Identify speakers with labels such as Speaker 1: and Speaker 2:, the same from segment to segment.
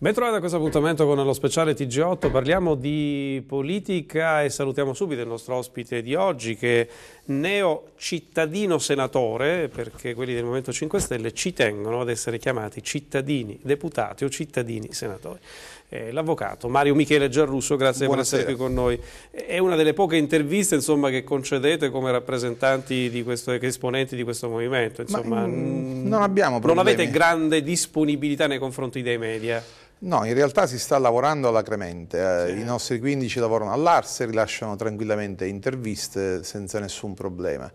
Speaker 1: Ben Bentrovati a questo appuntamento con lo speciale TG8, parliamo di politica e salutiamo subito il nostro ospite di oggi che è neo cittadino senatore, perché quelli del Movimento 5 Stelle ci tengono ad essere chiamati cittadini deputati o cittadini senatori eh, l'avvocato Mario Michele Giarrusso, grazie Buonasera. per essere qui con noi. È una delle poche interviste insomma, che concedete come rappresentanti di questo, esponenti di questo movimento. Insomma, Ma, mm,
Speaker 2: mm, non abbiamo problemi. Non avete
Speaker 1: grande disponibilità nei confronti dei media?
Speaker 2: No, in realtà si sta lavorando alacremente, eh, sì. i nostri 15 lavorano all'Arse, rilasciano tranquillamente interviste senza nessun problema.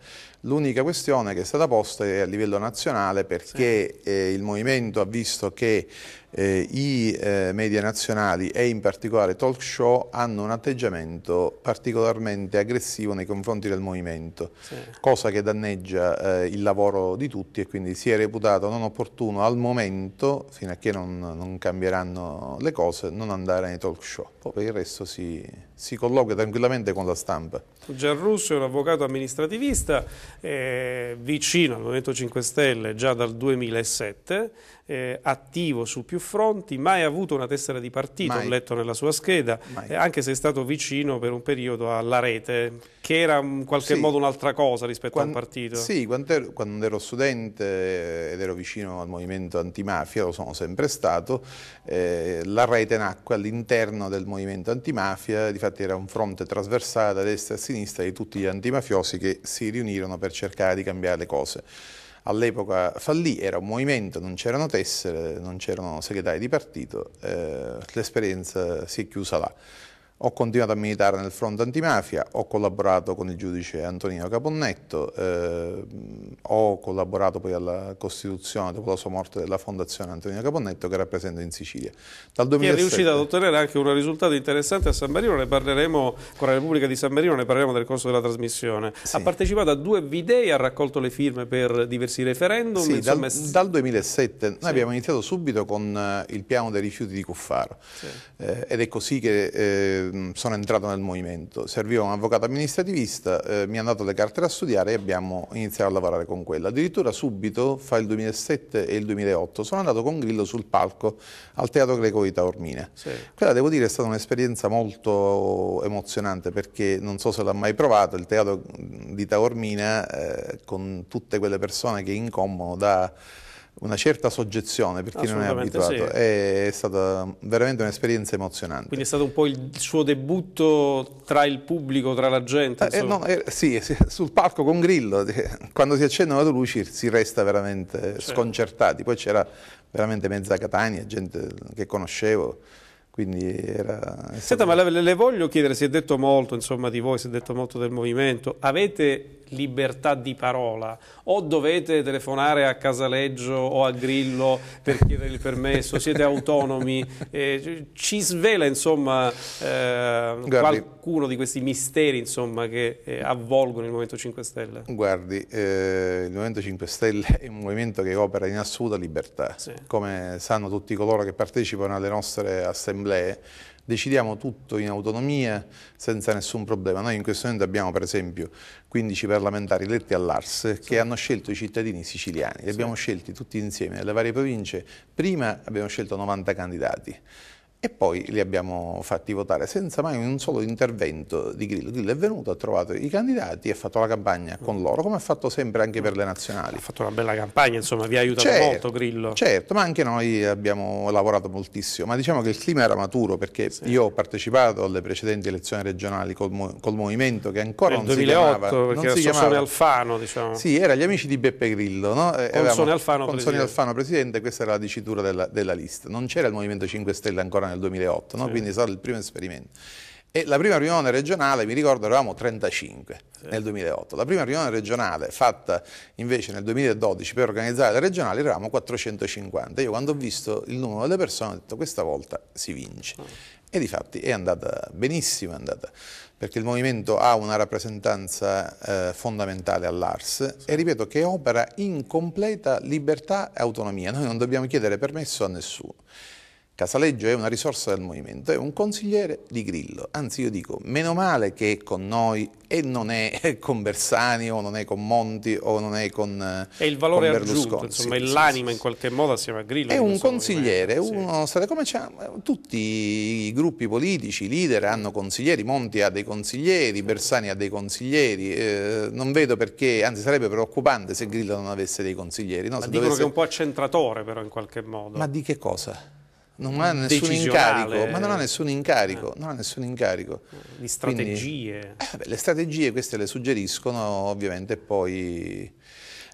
Speaker 2: L'unica questione che è stata posta è a livello nazionale perché sì. eh, il movimento ha visto che eh, i eh, media nazionali e in particolare talk show hanno un atteggiamento particolarmente aggressivo nei confronti del movimento, sì. cosa che danneggia eh, il lavoro di tutti e quindi si è reputato non opportuno al momento, fino a che non, non cambieranno fanno le cose non andare nei talk show, poi per il resto si, si colloquia tranquillamente con la stampa.
Speaker 1: Gian Russo è un avvocato amministrativista eh, vicino al Movimento 5 Stelle già dal 2007, eh, attivo su più fronti, mai avuto una tessera di partito, mai. ho letto nella sua scheda, eh, anche se è stato vicino per un periodo alla rete, che era in qualche sì. modo un'altra cosa rispetto quando, al partito. Sì,
Speaker 2: quando ero, quando ero, studente eh, ed ero vicino al movimento antimafia, lo sono sempre stato, eh, la rete nacque all'interno del movimento antimafia di infatti era un fronte trasversale a destra e a sinistra di tutti gli antimafiosi che si riunirono per cercare di cambiare le cose. All'epoca fallì, era un movimento, non c'erano tessere, non c'erano segretari di partito, eh, l'esperienza si è chiusa là. Ho continuato a militare nel fronte antimafia, ho collaborato con il giudice Antonino Caponnetto, eh, ho collaborato poi alla costituzione dopo la sua morte della fondazione Antonino Caponnetto che rappresenta in Sicilia. Dal 2007... Che è riuscita
Speaker 1: ad ottenere anche un risultato interessante a San Marino, ne parleremo con la Repubblica di San Marino, ne parleremo nel corso della trasmissione. Sì. Ha partecipato a due videi, ha raccolto le firme per diversi referendum. Sì, dal,
Speaker 2: dal, 2007 noi sì. abbiamo iniziato subito con eh, il piano dei rifiuti di Cuffaro eh, ed è così che... Eh, Ehm, sono entrato nel movimento, serviva un avvocato amministrativista, eh, mi ha dato le carte da studiare e abbiamo iniziato a lavorare con quella. Addirittura subito, fra il 2007 e il 2008, sono andato con Grillo sul palco al Teatro Greco di Taormina. Sì. Quella devo dire è stata un'esperienza molto emozionante perché non so se l'ha mai provato, il Teatro di Taormina eh, con tutte quelle persone che incombono da una certa soggezione per chi non è abituato. Sì. È stata veramente un'esperienza emozionante.
Speaker 1: Quindi è stato un po' il suo debutto tra il pubblico, tra la gente? Eh, eh no,
Speaker 2: eh, eh, sì, sul palco con Grillo, eh, quando si accendono le luci si resta veramente certo. sconcertati. Poi c'era veramente mezza Catania, gente che conoscevo quindi era...
Speaker 1: Senta, ma le, le, voglio chiedere, si è detto molto insomma, di voi, si è detto molto del movimento, avete libertà di parola o dovete telefonare a Casaleggio o a Grillo per chiedere il permesso, siete autonomi, eh, ci svela insomma eh, qualcuno di questi misteri insomma, che eh, avvolgono il Movimento 5 Stelle?
Speaker 2: Guardi, eh, il Movimento 5 Stelle è un movimento che opera in assoluta libertà, sì. come sanno tutti coloro che partecipano alle nostre assemblee decidiamo tutto in autonomia senza nessun problema. Noi in questo momento abbiamo per esempio 15 parlamentari eletti all'Ars sì. che hanno scelto i cittadini siciliani, li abbiamo scelti tutti insieme nelle varie province, prima abbiamo scelto 90 candidati, e poi li abbiamo fatti votare senza mai un solo intervento di Grillo. Grillo è venuto, ha trovato i candidati e ha fatto la campagna con loro, come ha fatto sempre
Speaker 1: anche per le nazionali. Ha fatto una bella campagna, insomma, vi ha aiutato certo, molto Grillo.
Speaker 2: Certo, ma anche noi abbiamo lavorato moltissimo, ma diciamo che il clima era maturo perché sì. io ho partecipato alle precedenti elezioni regionali col, col movimento che ancora Nel non 2008, si chiamava... Nel 2008, perché era Alfano, diciamo. Sì, era gli amici di Beppe Grillo, no? Eh, Sonia Alfano, Alfano, Presidente, questa era la dicitura della, della lista. Non c'era il Movimento 5 Stelle ancora nel nel 2008, no? sì. quindi è stato il primo esperimento. E la prima riunione regionale, mi ricordo, eravamo 35 sì. nel 2008. La prima riunione regionale fatta invece nel 2012 per organizzare le regionali eravamo 450. Io quando ho visto il numero delle persone ho detto questa volta si vince. Oh. E di fatti è andata benissimo, è andata, perché il movimento ha una rappresentanza eh, fondamentale all'ARS sì. e ripeto che opera in completa libertà e autonomia. Noi non dobbiamo chiedere permesso a nessuno. Casaleggio è una risorsa del movimento, è un consigliere di Grillo, anzi io dico meno male che è con noi e non è con Bersani o non è con Monti o non è con Berlusconi. Eh, è il valore aggiunto, insomma è l'anima
Speaker 1: sì, in qualche modo assieme a Grillo. È un
Speaker 2: consigliere, uno, sì. come eh, tutti i gruppi politici, i leader hanno consiglieri, Monti ha dei consiglieri, Bersani ha dei consiglieri, eh, non vedo perché, anzi sarebbe preoccupante se Grillo non avesse dei consiglieri. No, Ma dicono dovesse... che è un
Speaker 1: po' accentratore però in qualche modo. Ma di
Speaker 2: che cosa? non ha nessun incarico, ma non ha nessun incarico, non ha nessun incarico. Di strategie. Quindi, eh, beh, le strategie queste le suggeriscono ovviamente poi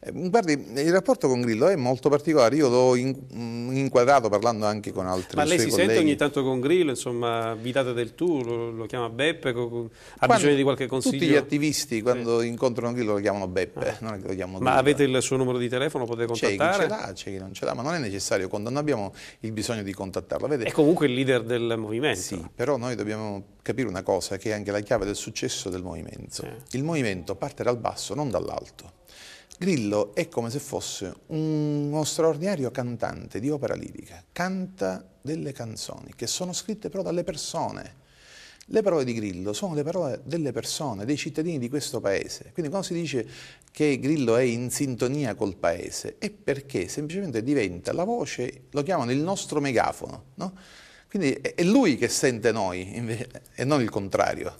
Speaker 2: eh, guardi, il rapporto con Grillo è molto particolare, io l'ho mm, inquadrato parlando anche con altri Ma lei si colleghi. sente ogni
Speaker 1: tanto con Grillo, insomma, vi date del tu, lo, lo chiama Beppe, ha quando, bisogno di qualche consiglio? Tutti gli
Speaker 2: attivisti quando eh. incontrano Grillo lo chiamano Beppe, ah. non lo chiamano
Speaker 1: Ma avete il suo numero di telefono, potete contattare? C'è chi ce l'ha,
Speaker 2: c'è chi non ce l'ha, ma non è necessario, quando non abbiamo il bisogno di contattarlo. Vede? È comunque il leader del movimento. Sì, però noi dobbiamo capire una cosa, che è anche la chiave del successo del movimento. Eh. Il movimento parte dal basso, non dall'alto. Grillo è come se fosse uno straordinario cantante di opera lirica, canta delle canzoni che sono scritte però dalle persone. Le parole di Grillo sono le parole delle persone, dei cittadini di questo paese. Quindi quando si dice che Grillo è in sintonia col paese è perché semplicemente diventa la voce, lo chiamano il nostro megafono. No? Quindi è lui che sente noi e non il contrario.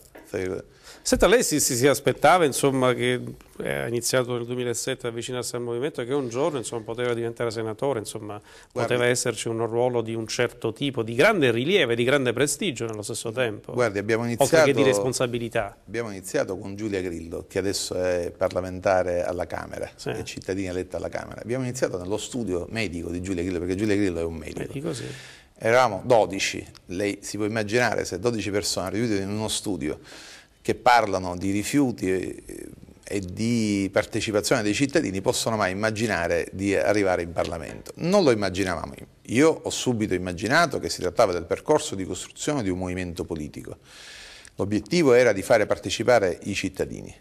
Speaker 1: Senta, lei si, si, si aspettava insomma, che eh, ha iniziato nel 2007 a avvicinarsi al movimento che un giorno insomma, poteva diventare senatore, insomma, guardi, poteva esserci un ruolo di un certo tipo, di grande rilievo e di grande prestigio nello stesso tempo,
Speaker 2: guardi, abbiamo iniziato, oltre che di
Speaker 1: responsabilità.
Speaker 2: Abbiamo iniziato con Giulia Grillo, che adesso è parlamentare alla Camera, sì. è cittadina eletta alla Camera. Abbiamo iniziato nello studio medico di Giulia Grillo, perché Giulia Grillo è un medico. medico sì. Eravamo 12, lei si può immaginare se 12 persone riunite in uno studio che parlano di rifiuti e, di partecipazione dei cittadini possono mai immaginare di arrivare in Parlamento. Non lo immaginavamo. Io ho subito immaginato che si trattava del percorso di costruzione di un movimento politico. L'obiettivo era di fare partecipare i cittadini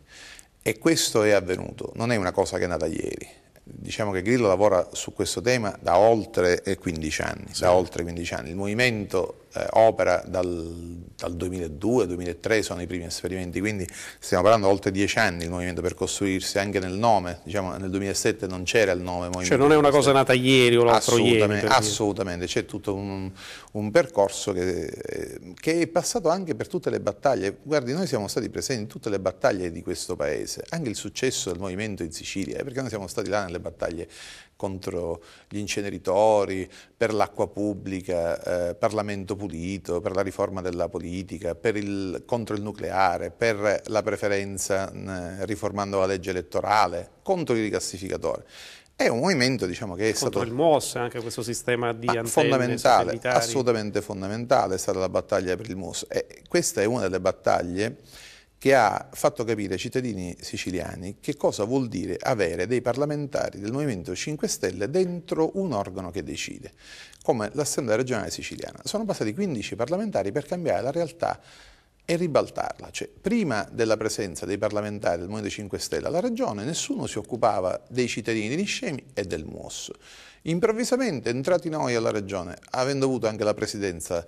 Speaker 2: e questo è avvenuto, non è una cosa che è nata ieri. Diciamo che Grillo lavora su questo tema da oltre 15 anni. Sì. Da oltre 15 anni. Il movimento eh, opera dal, dal 2002-2003 sono i primi esperimenti, quindi stiamo parlando di oltre dieci anni il movimento per costruirsi, anche nel nome, diciamo nel 2007 non c'era il nome movimento. Cioè non è una cosa
Speaker 1: nata ieri o l'altro assolutamente, ieri.
Speaker 2: Assolutamente, c'è tutto un, un percorso che, eh, che, è passato anche per tutte le battaglie, guardi noi siamo stati presenti in tutte le battaglie di questo paese, anche il successo del movimento in Sicilia, eh, perché noi siamo stati là nelle battaglie contro gli inceneritori, per l'acqua pubblica, eh, Parlamento pulito, per la riforma della politica, il, contro il nucleare, per la preferenza mh, mm, riformando la legge elettorale, contro i rigassificatori. È un movimento diciamo, che è contro stato... Contro
Speaker 1: il MOS, anche questo sistema di antenne fondamentale, Assolutamente
Speaker 2: fondamentale è stata la battaglia per il MOS. E questa è una delle battaglie che ha fatto capire ai cittadini siciliani che cosa vuol dire avere dei parlamentari del Movimento 5 Stelle dentro un organo che decide, come l'Assemblea regionale siciliana. Sono passati 15 parlamentari per cambiare la realtà e ribaltarla. Cioè, prima della presenza dei parlamentari del Movimento 5 Stelle alla Regione, nessuno si occupava dei cittadini di Niscemi e del MUOS. Improvvisamente, entrati noi alla Regione, avendo avuto anche la presidenza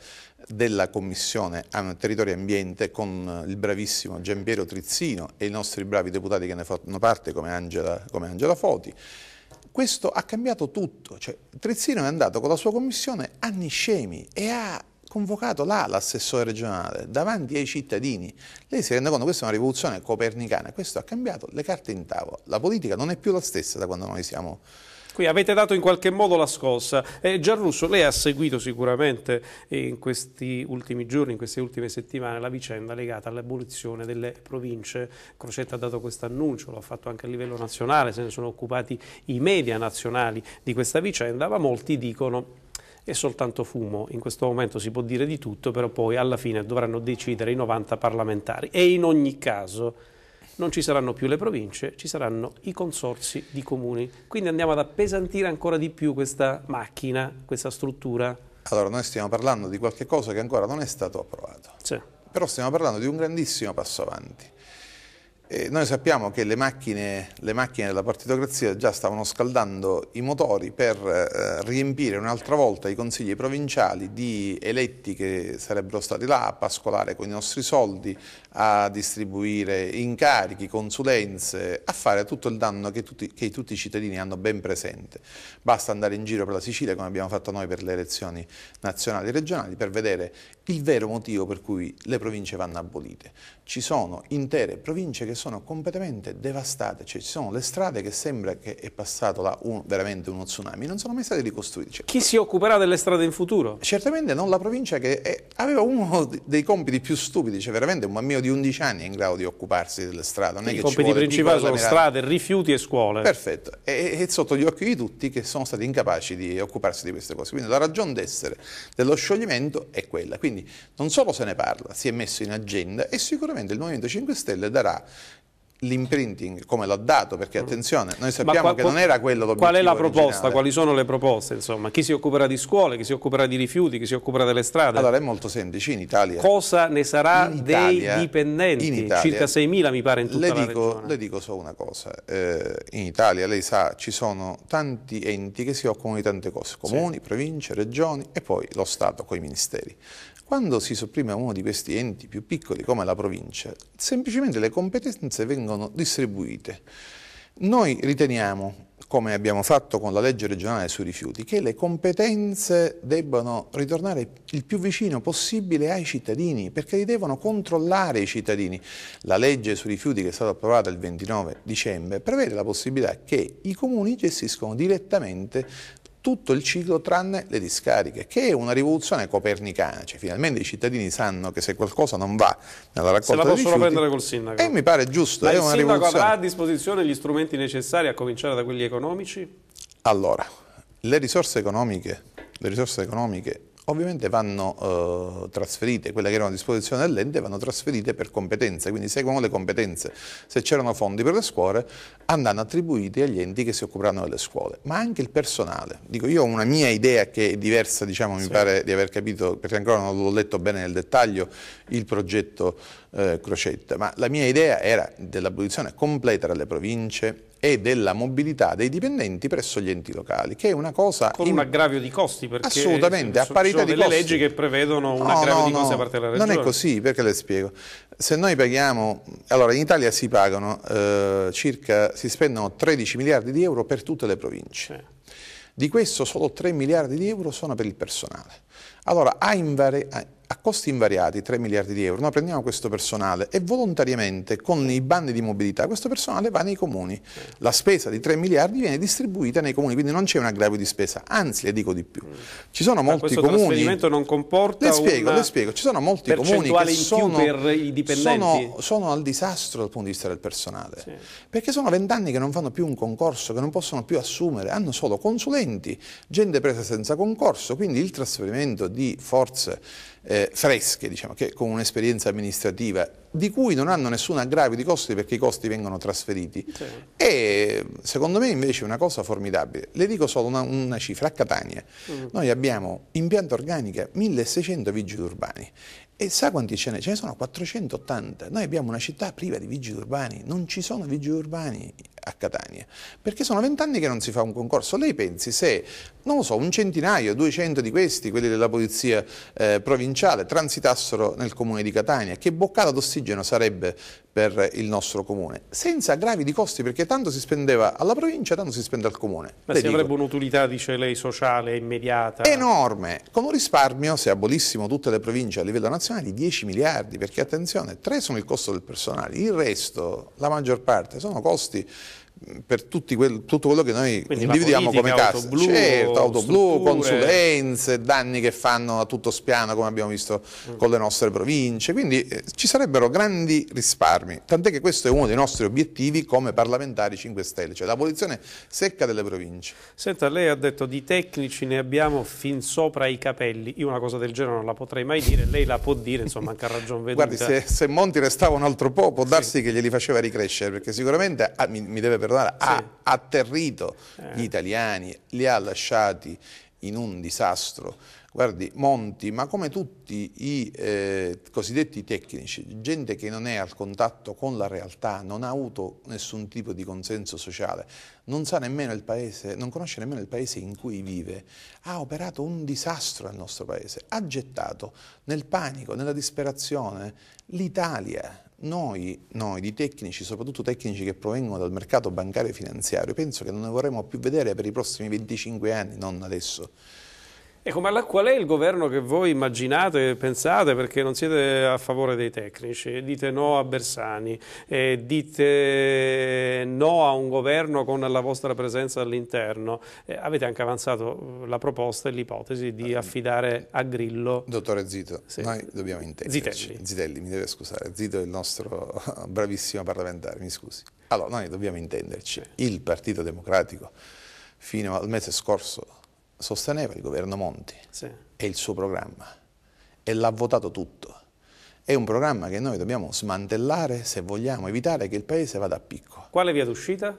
Speaker 2: della Commissione Territorio e Ambiente con il bravissimo Giampiero Trizzino e i nostri bravi deputati che ne fanno parte come Angela, come Angela Foti, questo ha cambiato tutto. Cioè, Trizzino è andato con la sua commissione a Niscemi e ha convocato là l'assessore regionale davanti ai cittadini. Lei si rende conto che questa è una rivoluzione copernicana, questo ha cambiato le carte in tavola. La politica non è più la stessa da quando noi siamo
Speaker 1: Qui avete dato in qualche modo la scossa. Eh, Gianrusso, lei ha seguito sicuramente eh, in questi ultimi giorni, in queste ultime settimane, la vicenda legata all'abolizione delle province. Crocetta ha dato questo annuncio, lo ha fatto anche a livello nazionale, se ne sono occupati i media nazionali di questa vicenda, ma molti dicono è soltanto fumo. In questo momento si può dire di tutto, però poi alla fine dovranno decidere i 90 parlamentari e in ogni caso non ci saranno più le province, ci saranno i consorsi di comuni. Quindi andiamo ad appesantire ancora di più questa macchina, questa struttura.
Speaker 2: Allora, noi stiamo parlando di qualche cosa che ancora non è stato approvato.
Speaker 1: Sì. Però stiamo parlando di un
Speaker 2: grandissimo passo avanti. Eh, noi sappiamo che le macchine, le macchine, della partitocrazia già stavano scaldando i motori per eh, riempire un'altra volta i consigli provinciali di eletti che sarebbero stati là a pascolare con i nostri soldi, a distribuire incarichi, consulenze, a fare tutto il danno che tutti, che tutti, i cittadini hanno ben presente. Basta andare in giro per la Sicilia, come abbiamo fatto noi per le elezioni nazionali e regionali, per vedere il vero motivo per cui le province vanno abolite. Ci sono intere province che sono completamente devastate, cioè ci sono le strade che sembra che è passato là un, veramente uno tsunami, non sono mai state ricostruite. Cioè,
Speaker 1: Chi si occuperà delle strade in
Speaker 2: futuro? Certamente non la provincia che è, aveva uno dei compiti più stupidi, cioè veramente un bambino di 11 anni è in grado di occuparsi delle strade. Non I compiti principali sono strade,
Speaker 1: rifiuti e scuole.
Speaker 2: Perfetto, e, e sotto gli occhi di tutti che sono stati incapaci di occuparsi di queste cose. Quindi la ragione d'essere dello scioglimento è quella. Quindi non solo se ne parla, si è messo in agenda e sicuramente il Movimento 5 Stelle darà l'imprinting come l'ha dato perché mm. attenzione noi sappiamo qual, che non era quello l'obiettivo qual è la proposta originale.
Speaker 1: quali sono le proposte insomma chi si occuperà di scuole chi si occuperà di rifiuti chi si occuperà delle strade allora è
Speaker 2: molto semplice in Italia cosa ne
Speaker 1: sarà Italia, dei dipendenti in Italia, circa 6.000 mi pare in tutta le la dico, regione
Speaker 2: le dico solo una cosa eh, in Italia lei sa ci sono tanti enti che si occupano di tante cose comuni sì. province regioni e poi lo Stato con i ministeri quando si sopprime uno di questi enti più piccoli come la provincia, semplicemente le competenze vengono distribuite. Noi riteniamo, come abbiamo fatto con la legge regionale sui rifiuti, che le competenze debbano ritornare il più vicino possibile ai cittadini, perché li devono controllare i cittadini. La legge sui rifiuti che è stata approvata il 29 dicembre prevede la possibilità che i comuni gestiscono direttamente tutto il ciclo tranne le discariche, che è una rivoluzione copernicana, cioè, finalmente i cittadini sanno che se qualcosa non va nella raccolta dei rifiuti... Se la possono prendere col sindaco. E mi pare giusto, Ma è una rivoluzione. il sindaco avrà
Speaker 1: a disposizione gli strumenti necessari a cominciare da quelli economici?
Speaker 2: Allora, le risorse economiche, le risorse economiche ovviamente vanno eh, trasferite, quelle che erano a disposizione dell'ente vanno trasferite per competenze, quindi seguono le competenze. Se c'erano fondi per le scuole andranno attribuiti agli enti che si occuperanno delle scuole, ma anche il personale. Dico, io ho una mia idea che è diversa, diciamo, sì. mi pare di aver capito, perché ancora non l'ho letto bene nel dettaglio, il progetto eh, Crocetta, ma la mia idea era dell'abolizione completa delle province, e della mobilità dei dipendenti presso gli enti locali, che è una cosa... Con in... un
Speaker 1: aggravio di costi, perché assolutamente, a parità di costi. delle leggi che prevedono un no, aggravio no, di costi no, a parte della regione. Non è
Speaker 2: così, perché le spiego. Se noi paghiamo... Allora, in Italia si pagano eh, circa, si spendono 13 miliardi di euro per tutte le province. Eh. Di questo solo 3 miliardi di euro sono per il personale. Allora, a invarianza a costi invariati 3 miliardi di euro, noi prendiamo questo personale e volontariamente con i bandi di mobilità questo personale va nei comuni, la spesa di 3 miliardi viene distribuita nei comuni, quindi non c'è un aggravio di spesa, anzi le dico di più, ci sono molti Ma questo comuni... Questo trasferimento
Speaker 1: non comporta le spiego, le spiego, ci sono molti comuni che sono, sono, sono,
Speaker 2: al disastro dal punto di vista del personale, sì. perché sono vent'anni che non fanno più
Speaker 1: un concorso,
Speaker 2: che non possono più assumere, hanno solo consulenti, gente presa senza concorso, quindi il trasferimento di forze eh, fresche, diciamo, che con un'esperienza amministrativa, di cui non hanno nessun aggravio di costi perché i costi vengono trasferiti. Sì. E secondo me invece è una cosa formidabile. Le dico solo una, una cifra, a Catania mm. noi abbiamo in pianta organica 1600 vigili urbani e sa quanti ce ne? Ce ne sono 480. Noi abbiamo una città priva di vigili urbani, non ci sono vigili urbani a Catania, perché sono vent'anni che non si fa un concorso. Lei pensi se, non lo so, un centinaio, 200 di questi, quelli della polizia eh, provinciale, transitassero nel comune di Catania, che boccata d'ossigeno sarebbe per il nostro comune, senza gravi di costi, perché tanto si spendeva alla provincia, tanto si spende al comune. Ma si avrebbe
Speaker 1: un'utilità, dice lei, sociale, immediata?
Speaker 2: Enorme, con un risparmio, se abolissimo tutte le province a livello nazionale, di 10 miliardi, perché attenzione, tre sono il costo del personale, il resto, la maggior parte, sono costi per quel, tutto quello che noi Quindi individuiamo politica, come cassa. Certo, auto blu, consulenze, danni che fanno a tutto spiano come abbiamo visto mm. con le nostre province. Quindi eh, ci sarebbero grandi risparmi, tant'è che questo è uno dei nostri obiettivi come parlamentari 5 Stelle, cioè l'abolizione secca delle province.
Speaker 1: Senta, lei ha detto di tecnici ne abbiamo fin sopra i capelli, io una cosa del genere non la potrei mai dire, lei la può dire, insomma, anche a ragion veduta. Guardi, se, se
Speaker 2: Monti restava un altro po', può darsi sì. che glieli faceva ricrescere, perché sicuramente ah, mi, mi deve permettere perdonare, sì. ha atterrito eh. gli italiani, li ha lasciati in un disastro. Guardi, Monti, ma come tutti i eh, cosiddetti tecnici, gente che non è al contatto con la realtà, non ha avuto nessun tipo di consenso sociale, non sa nemmeno il paese, non conosce nemmeno il paese in cui vive, ha operato un disastro nel nostro paese, ha gettato nel panico, nella disperazione l'Italia, noi, noi, di tecnici, soprattutto tecnici che provengono dal mercato bancario e finanziario, penso che non ne vorremmo più vedere per i prossimi 25 anni, non adesso.
Speaker 1: Ecco, ma la, qual è il governo che voi immaginate e pensate perché non siete a favore dei tecnici? Dite no a Bersani, eh, dite no a un governo con la vostra presenza all'interno. Eh, avete anche avanzato eh, la proposta e l'ipotesi di ah, affidare a Grillo... Dottore
Speaker 2: Zito, sì. noi dobbiamo intenderci. Zitelli. Zitelli, mi deve scusare. Zito è il nostro bravissimo parlamentare, mi scusi. Allora, noi dobbiamo intenderci. Il Partito Democratico fino al mese scorso sosteneva il governo Monti sì. e il suo programma e l'ha votato tutto. È un programma che noi dobbiamo smantellare se vogliamo evitare che il Paese vada a picco. Quale via d'uscita?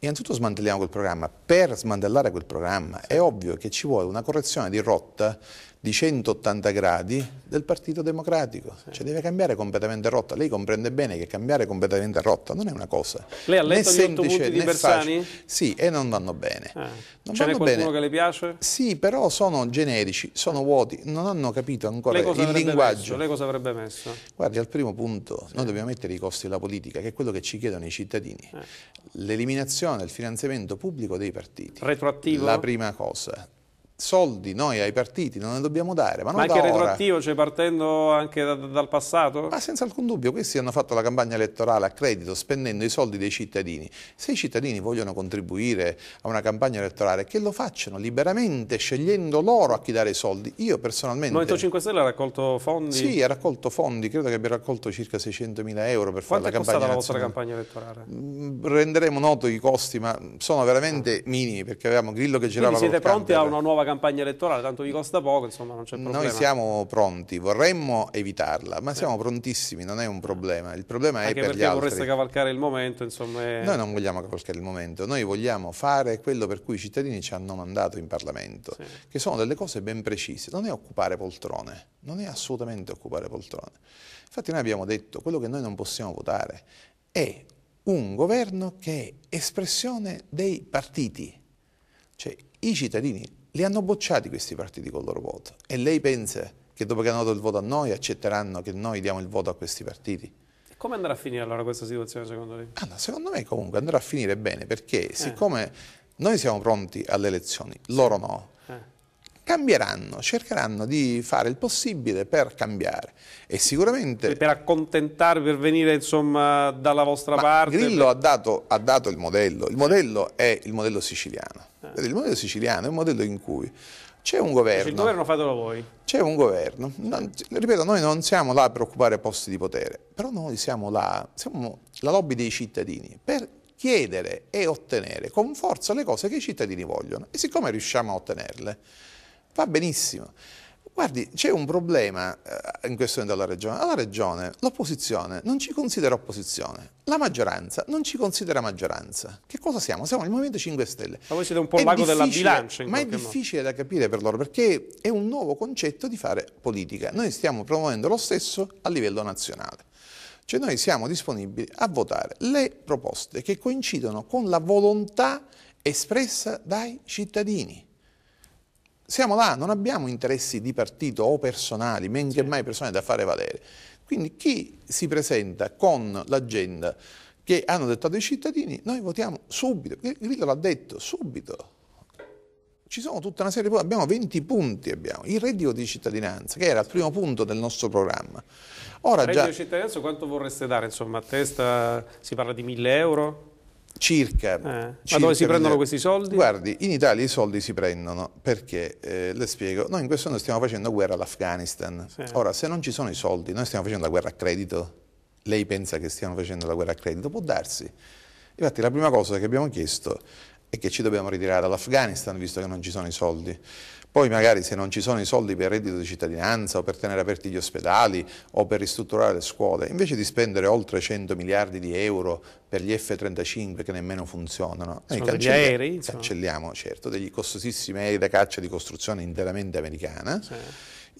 Speaker 2: Innanzitutto smantelliamo quel programma. Per smantellare quel programma sì. è ovvio che ci vuole una correzione di rotta di 180 gradi del Partito Democratico. Sì. Cioè deve cambiare completamente rotta. Lei comprende bene che cambiare completamente rotta non è una cosa. Lei ha letto né semplice, di Bersani? Facile. Sì, e non vanno bene. Ah. Non Ce n'è qualcuno che le piace? Sì, però sono generici, sono vuoti, non hanno capito ancora il linguaggio. Messo? Lei
Speaker 1: cosa avrebbe messo?
Speaker 2: Guardi, al primo punto sì. noi dobbiamo mettere i costi della politica, che è quello che ci chiedono i cittadini. Eh. L'eliminazione del finanziamento pubblico dei partiti.
Speaker 1: Retroattivo? La
Speaker 2: prima cosa soldi noi ai partiti non ne
Speaker 1: dobbiamo dare. Ma, non ma anche retroattivo, cioè partendo anche da, da, dal passato? Ma senza
Speaker 2: alcun dubbio, questi hanno fatto la campagna elettorale a credito spendendo i soldi dei cittadini. Se i cittadini vogliono contribuire a una campagna elettorale, che lo facciano liberamente, scegliendo loro a chi dare i soldi. Io personalmente... Il Movimento
Speaker 1: 5 Stelle ha raccolto fondi? Sì, ha
Speaker 2: raccolto fondi, credo che abbia raccolto circa 600 mila euro per Quanto fare la campagna, elettorale. è la vostra campagna elettorale. Renderemo noto i costi, ma sono veramente minimi perché avevamo Grillo che girava... Quindi siete
Speaker 1: pronti a una nuova campagna? campagna elettorale, tanto vi costa poco, insomma non c'è problema. Noi siamo
Speaker 2: pronti, vorremmo evitarla, ma siamo prontissimi, non è un problema. Il problema è per gli altri. perché vorreste
Speaker 1: cavalcare il momento, insomma... È... Noi
Speaker 2: non vogliamo cavalcare il momento, noi vogliamo fare quello per cui i cittadini ci hanno mandato in Parlamento, sì. che sono delle cose ben precise. Non è occupare poltrone, non è assolutamente occupare poltrone. Infatti noi abbiamo detto, quello che noi non possiamo votare è un governo che è espressione dei partiti. Cioè i cittadini li hanno bocciati questi partiti con il loro voto e lei pensa che dopo che hanno dato il voto a noi accetteranno che noi diamo il voto a questi partiti?
Speaker 1: Come andrà a finire allora questa situazione secondo lei? Ah, no, secondo
Speaker 2: me comunque andrà a finire bene perché eh. siccome noi siamo pronti alle elezioni, loro no, cambieranno, cercheranno di fare il possibile per cambiare e sicuramente...
Speaker 1: Per accontentarvi, per venire insomma dalla vostra parte? Grillo per... ha, dato, ha, dato, il modello, il eh. modello è il
Speaker 2: modello siciliano, ah. il modello siciliano è un modello in cui c'è un governo... Il governo fatelo voi. C'è un governo, non, ripeto noi non siamo là per occupare posti di potere, però noi siamo là, siamo la lobby dei cittadini per chiedere e ottenere con forza le cose che i cittadini vogliono e siccome riusciamo a ottenerle va benissimo. Guardi, c'è un problema eh, in questione della Regione. Alla Regione l'opposizione non ci considera opposizione, la maggioranza non ci considera maggioranza. Che cosa siamo? Siamo il Movimento 5 Stelle. Ma voi siete un po' il mago della bilancia. ma è difficile modo. da capire per loro perché è un nuovo concetto di fare politica. Noi stiamo promuovendo lo stesso a livello nazionale. Cioè noi siamo disponibili a votare le proposte che coincidono con la volontà espressa dai cittadini. Siamo là, non abbiamo interessi di partito o personali, men che mai personali da fare valere. Quindi chi si presenta con l'agenda che hanno dettato i cittadini, noi votiamo subito. Grillo l'ha detto, subito. Ci sono tutta una serie di punti, abbiamo 20 punti, abbiamo. il reddito di cittadinanza, che era il primo punto del nostro programma. Ora il reddito già... di
Speaker 1: cittadinanza quanto vorreste dare? Insomma, a testa si parla di 1000 euro? Circa, eh, Ma dove si prendono questi
Speaker 2: soldi? Guardi, in Italia i soldi si prendono perché, eh, le spiego, noi in questo anno stiamo facendo guerra all'Afghanistan. Sì. Ora, se non ci sono i soldi, noi stiamo facendo la guerra a credito. Lei pensa che stiamo facendo la guerra a credito? Può darsi. Infatti la prima cosa che abbiamo chiesto e che ci dobbiamo ritirare dall'Afghanistan visto che non ci sono i soldi. Poi magari se non ci sono i soldi per il reddito di cittadinanza o per tenere aperti gli ospedali o per ristrutturare le scuole, invece di spendere oltre 100 miliardi di euro per gli F-35 che nemmeno funzionano, sono noi cancelli aerei, cancelliamo certo degli costosissimi aerei da caccia di costruzione interamente americana. Sì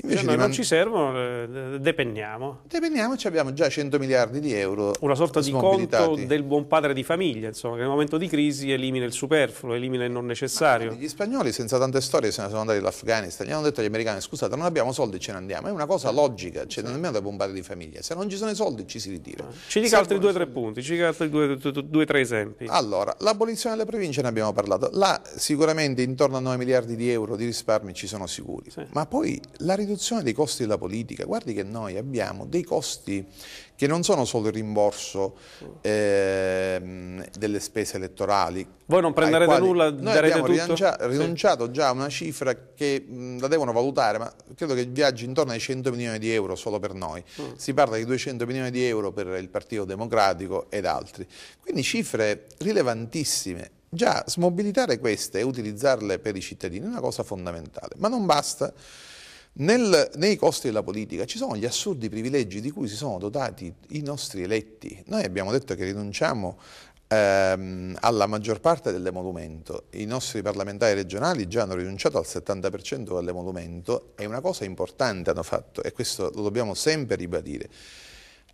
Speaker 2: Invece cioè, no, non ci
Speaker 1: servono, depenniamo.
Speaker 2: Depenniamo, ci abbiamo già 100 miliardi di
Speaker 1: euro. Una sorta di conto del buon padre di famiglia, insomma, che nel momento di crisi elimina il superfluo, elimina il non necessario. Ma,
Speaker 2: gli spagnoli senza tante storie se ne sono andati all'Afghanistan, gli hanno detto agli americani scusate non abbiamo soldi ce ne andiamo, è una cosa logica, ce ne andiamo da buon padre di famiglia, se non ci sono i soldi ci si ritira. Ah,
Speaker 1: ci dica altri due o tre punti, ci dica altri due o tre esempi. Allora, l'abolizione delle province ne abbiamo
Speaker 2: parlato, là sicuramente intorno a 9 miliardi di euro di risparmi ci sono sicuri, sì. ma poi la riduzione riduzione dei costi della politica, guardi che noi abbiamo dei costi che non sono solo il rimborso eh, delle spese elettorali. Voi non prenderete nulla, noi abbiamo rinunciato già a una cifra che mh, la devono valutare, ma credo che viaggi intorno ai 100 milioni di euro solo per noi. Mm. Si parla di 200 milioni di euro per il Partito Democratico ed altri. Quindi cifre rilevantissime Già, smobilitare queste e utilizzarle per i cittadini è una cosa fondamentale, ma non basta. Nel, nei costi della politica ci sono gli assurdi privilegi di cui si sono dotati i nostri eletti. Noi abbiamo detto che rinunciamo ehm, alla maggior parte dell'emolumento. I nostri parlamentari regionali già hanno rinunciato al 70% dell'emolumento e una cosa importante hanno fatto, e questo lo dobbiamo sempre ribadire,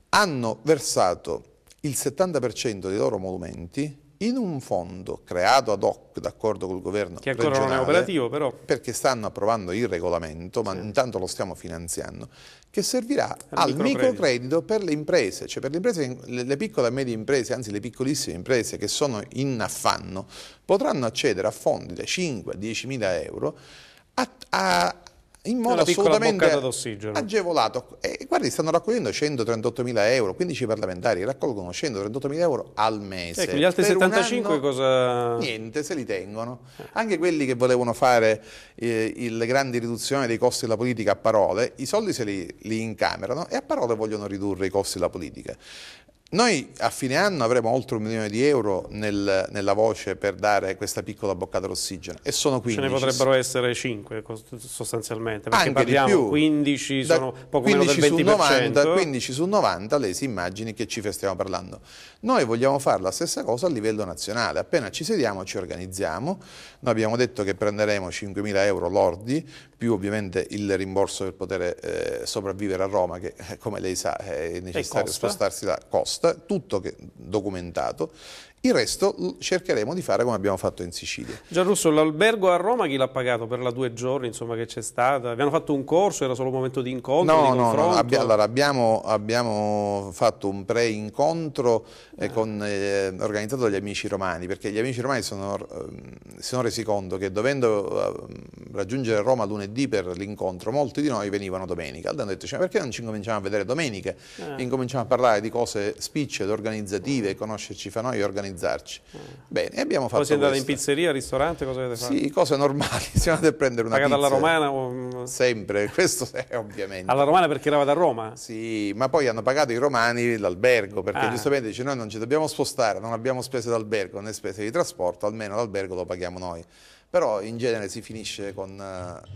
Speaker 2: hanno versato il 70% dei loro emolumenti in un fondo creato ad hoc d'accordo col governo che ancora non è operativo però perché stanno approvando il regolamento ma sì. intanto lo stiamo finanziando che servirà il al microcredito. microcredito per le imprese cioè per le, imprese, le piccole e medie imprese anzi le piccolissime imprese che sono in affanno potranno accedere a fondi da 5 a 10 mila euro a, a, in modo assolutamente agevolato. E eh, guardi, stanno raccogliendo 138 mila euro, 15 parlamentari raccolgono 138 mila euro al mese. Ecco, gli altri per 75 anno,
Speaker 1: cosa... Niente, se
Speaker 2: li tengono. Anche quelli che volevano fare eh, le grandi riduzioni dei costi della politica a parole, i soldi se li, li incamerano e a parole vogliono ridurre i costi della politica. Noi a fine anno avremo oltre un milione di euro nel, nella voce per dare questa piccola boccata d'ossigeno
Speaker 1: e sono 15. Ce ne potrebbero essere 5 sostanzialmente, perché Anche parliamo di più. 15, da, sono poco 15 meno del 20%. Su 90,
Speaker 2: 15 su 90 lei si immagini che cifre stiamo parlando. Noi vogliamo fare la stessa cosa a livello nazionale, appena ci sediamo ci organizziamo, noi abbiamo detto che prenderemo 5.000 euro lordi, più ovviamente il rimborso per poter eh, sopravvivere a Roma che eh, come lei sa è necessario spostarsi da costa posta, tutto documentato, il resto cercheremo di fare come abbiamo fatto in Sicilia.
Speaker 1: Gian Russo, l'albergo a Roma chi l'ha pagato per la due giorni insomma, che c'è stata? Abbiamo fatto un corso, era solo un momento di incontro? No, di no, no abbi allora,
Speaker 2: abbiamo, abbiamo, fatto un pre-incontro eh, ah. eh, organizzato dagli amici romani, perché gli amici romani sono, eh, si sono resi conto che dovendo ehm, raggiungere Roma lunedì per l'incontro, molti di noi venivano domenica. Allora hanno detto, cioè, perché non ci incominciamo a vedere domenica? Ah. Incominciamo a parlare di cose spicce, organizzative, conoscerci fra noi, organizzative organizzarci. Mm. Bene, e abbiamo fatto Poi siete andati in
Speaker 1: pizzeria, ristorante, cosa avete fatto? Sì,
Speaker 2: cose normali, siamo andati a prendere una Pagata pizza. Pagata alla
Speaker 1: romana? O... Mm, Sempre, questo è ovviamente. Alla
Speaker 2: romana perché eravate a Roma? Sì, ma poi hanno pagato i romani l'albergo, perché ah. giustamente dice noi non ci dobbiamo spostare, non abbiamo spese d'albergo né spese di trasporto, almeno l'albergo lo paghiamo noi. Però in genere si finisce con eh,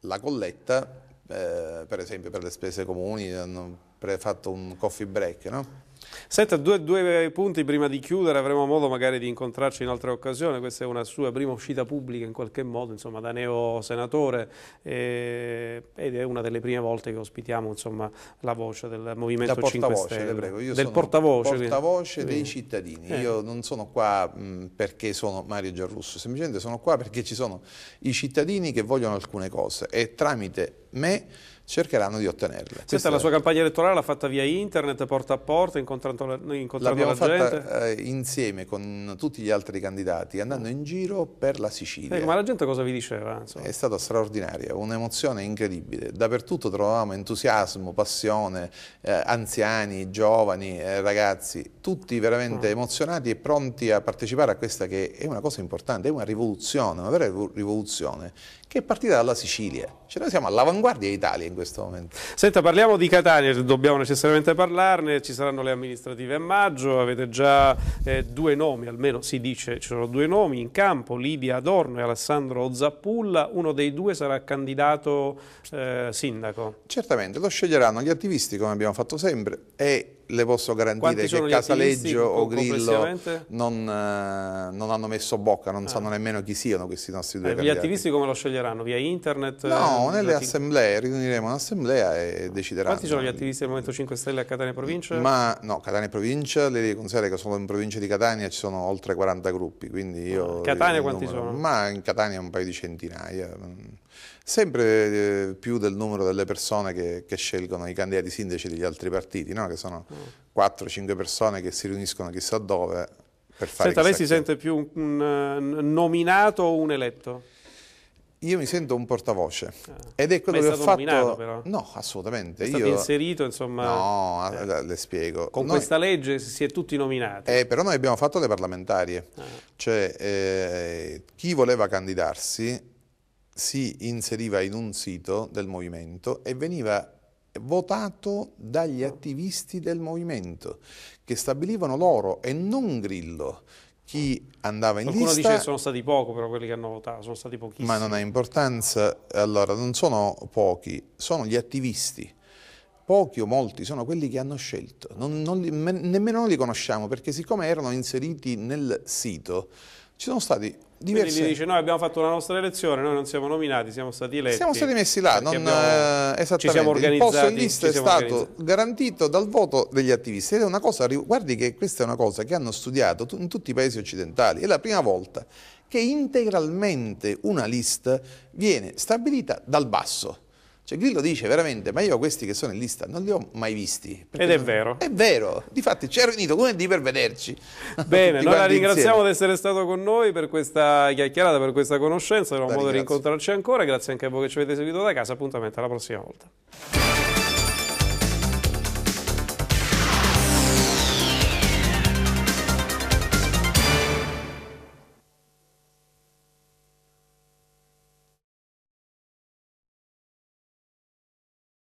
Speaker 2: la colletta, eh, per esempio per le spese comuni, hanno fatto un coffee break, no?
Speaker 1: Senta, due, due, punti prima di chiudere, avremo modo magari di incontrarci in altre occasioni, questa è una sua prima uscita pubblica in qualche modo, insomma, da neo senatore eh, ed è una delle prime volte che ospitiamo insomma, la voce del Movimento la 5 Stelle. Prego. Io del portavoce, portavoce dei cittadini, eh. io
Speaker 2: non sono qua mh, perché sono Mario Giarrusso, semplicemente sono qua perché ci sono i cittadini che vogliono alcune cose e tramite me cercheranno di ottenerle. Questa è la sua
Speaker 1: campagna elettorale l'ha fatta via internet, porta a porta, incontrando la, incontrando la gente? L'abbiamo
Speaker 2: fatta eh, insieme con tutti gli altri candidati, andando in giro per la Sicilia. Eh,
Speaker 1: ma la gente cosa vi diceva? Insomma? È
Speaker 2: stata straordinaria, un'emozione incredibile. Dappertutto trovavamo entusiasmo, passione, eh, anziani, giovani, eh, ragazzi, tutti veramente mm. emozionati e pronti a partecipare a questa che è una cosa importante, è una rivoluzione, una vera rivoluzione, che è partita dalla Sicilia. Cioè noi siamo all'avanguardia d'Italia in questo momento.
Speaker 1: Senta, parliamo di Catania, dobbiamo necessariamente parlarne, ci saranno le amministrative a maggio, avete già eh, due nomi, almeno si dice ci sono due nomi in campo, Lidia Adorno e Alessandro Zappulla, uno dei due sarà candidato eh, sindaco.
Speaker 2: Certamente, lo sceglieranno gli attivisti come abbiamo fatto sempre e le posso garantire che Casaleggio o Grillo non, eh, non, hanno messo bocca, non ah. sanno nemmeno chi siano questi nostri due eh, candidati. Gli
Speaker 1: attivisti come lo sceglieranno? Via internet? No, eh, nelle
Speaker 2: assemblee, riuniremo un'assemblea e decideranno. Quanti sono gli
Speaker 1: attivisti del Movimento 5 Stelle a Catania Provincia? Ma
Speaker 2: no, Catania Provincia, le devi che sono in provincia di Catania ci sono oltre 40 gruppi, quindi io... Catania quanti numero. sono? Ma in Catania un paio di centinaia. Mm sempre eh, più del numero delle persone che, che, scelgono i candidati sindaci degli altri partiti, no? che sono 4-5 mm. persone che si riuniscono chissà dove per fare Senta, lei si che... sente
Speaker 1: più un, un, nominato o un eletto?
Speaker 2: Io mi sento un portavoce ah.
Speaker 1: ed è quello è che ho fatto. Nominato, però. No, assolutamente. È stato Io... inserito, insomma. No,
Speaker 2: eh. le spiego. Con noi... questa
Speaker 1: legge si è tutti nominati.
Speaker 2: Eh, però noi abbiamo fatto le parlamentarie. Ah. Cioè, eh, chi voleva candidarsi si inseriva in un sito del movimento e veniva votato dagli attivisti del movimento che stabilivano loro e non Grillo chi andava in Qualcuno lista... Qualcuno dice che sono
Speaker 1: stati pochi, però quelli che hanno votato, sono stati pochissimi. Ma non
Speaker 2: ha importanza, allora non sono pochi, sono gli attivisti. Pochi o molti sono quelli che hanno scelto, non, non li, nemmeno noi li conosciamo perché siccome erano inseriti nel sito ci sono stati Diverse. Quindi dice
Speaker 1: noi abbiamo fatto la nostra elezione, noi non siamo nominati, siamo stati eletti. Siamo stati messi là, non, abbiamo, eh, ci siamo organizzati. Il posto in lista è stato organizzati.
Speaker 2: garantito dal voto degli attivisti ed è una cosa, guardi che questa è una cosa che hanno studiato in tutti i paesi occidentali, è la prima volta che integralmente una lista viene stabilita dal basso cioè Grillo dice veramente, ma io questi che sono in lista non li ho mai visti. Ed è vero. È
Speaker 1: vero, difatti ci è riunito lunedì per vederci. Bene, noi la ringraziamo di essere stato con noi per questa chiacchierata, per questa conoscenza, era un modo ringrazio. di rincontrarci ancora, grazie anche a voi che ci avete seguito da casa, appuntamento alla prossima volta.